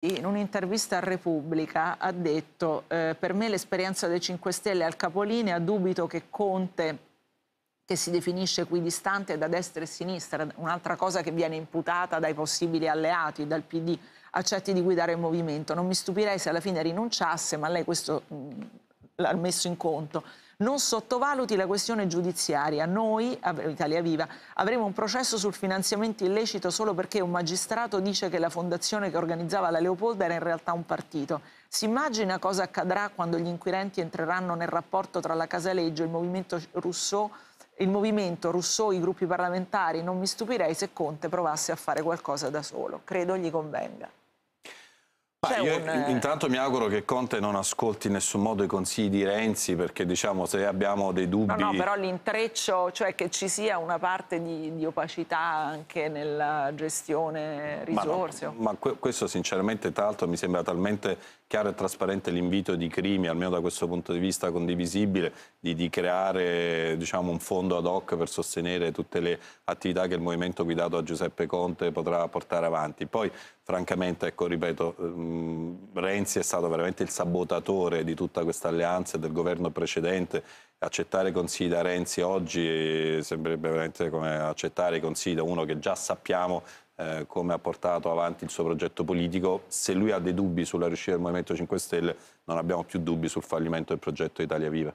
in un'intervista a Repubblica ha detto eh, per me l'esperienza dei 5 Stelle al capolinea dubito che Conte che si definisce qui distante da destra e sinistra, un'altra cosa che viene imputata dai possibili alleati, dal PD, accetti di guidare il movimento. Non mi stupirei se alla fine rinunciasse, ma lei questo mm, l'ha messo in conto non sottovaluti la questione giudiziaria. Noi, Italia Viva, avremo un processo sul finanziamento illecito solo perché un magistrato dice che la fondazione che organizzava la Leopolda era in realtà un partito. Si immagina cosa accadrà quando gli inquirenti entreranno nel rapporto tra la Casaleggio e il movimento Rousseau il movimento, Rousseau, i gruppi parlamentari, non mi stupirei se Conte provasse a fare qualcosa da solo. Credo gli convenga. Io, eh, Intanto mi auguro che Conte non ascolti in nessun modo i consigli di Renzi perché diciamo se abbiamo dei dubbi... No, no, però l'intreccio, cioè che ci sia una parte di, di opacità anche nella gestione risorse. Ma, no, ma questo sinceramente tra l'altro mi sembra talmente chiaro e trasparente l'invito di Crimi, almeno da questo punto di vista condivisibile, di, di creare diciamo, un fondo ad hoc per sostenere tutte le attività che il movimento guidato da Giuseppe Conte potrà portare avanti. Poi francamente, ecco, ripeto, ehm, Renzi è stato veramente il sabotatore di tutta questa alleanza e del governo precedente. Accettare consigli da Renzi oggi eh, sembrerebbe veramente come accettare consigli da uno che già sappiamo eh, come ha portato avanti il suo progetto politico. Se lui ha dei dubbi sulla riuscita del Movimento 5 Stelle, non abbiamo più dubbi sul fallimento del progetto Italia Viva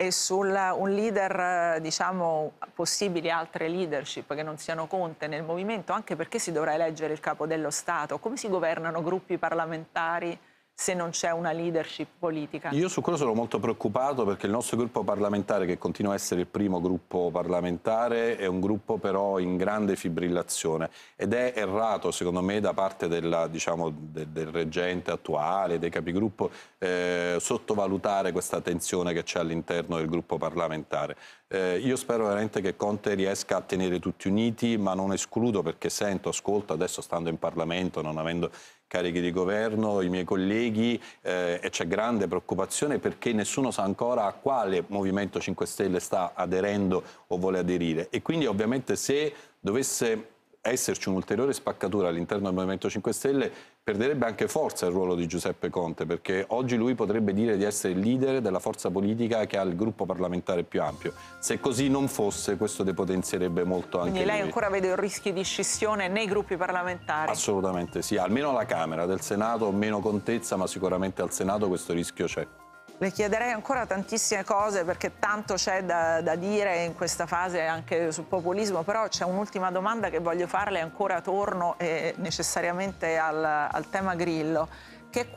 e su un leader, diciamo, possibili altre leadership che non siano Conte nel movimento, anche perché si dovrà eleggere il capo dello Stato, come si governano gruppi parlamentari se non c'è una leadership politica. Io su quello sono molto preoccupato perché il nostro gruppo parlamentare, che continua a essere il primo gruppo parlamentare, è un gruppo però in grande fibrillazione ed è errato secondo me da parte della, diciamo, de, del reggente attuale, dei capigruppo, eh, sottovalutare questa tensione che c'è all'interno del gruppo parlamentare. Eh, io spero veramente che Conte riesca a tenere tutti uniti, ma non escludo perché sento, ascolto, adesso stando in Parlamento, non avendo carichi di governo, i miei colleghi eh, e c'è grande preoccupazione perché nessuno sa ancora a quale Movimento 5 Stelle sta aderendo o vuole aderire e quindi ovviamente se dovesse esserci un'ulteriore spaccatura all'interno del Movimento 5 Stelle perderebbe anche forza il ruolo di Giuseppe Conte perché oggi lui potrebbe dire di essere il leader della forza politica che ha il gruppo parlamentare più ampio. Se così non fosse questo depotenzierebbe molto anche Quindi lei lui. ancora vede il rischio di scissione nei gruppi parlamentari? Assolutamente sì, almeno alla Camera, del Senato meno contezza ma sicuramente al Senato questo rischio c'è. Le chiederei ancora tantissime cose perché tanto c'è da, da, dire in questa fase anche sul populismo, però c'è un'ultima domanda che voglio farle ancora torno eh, necessariamente al, al tema Grillo. Che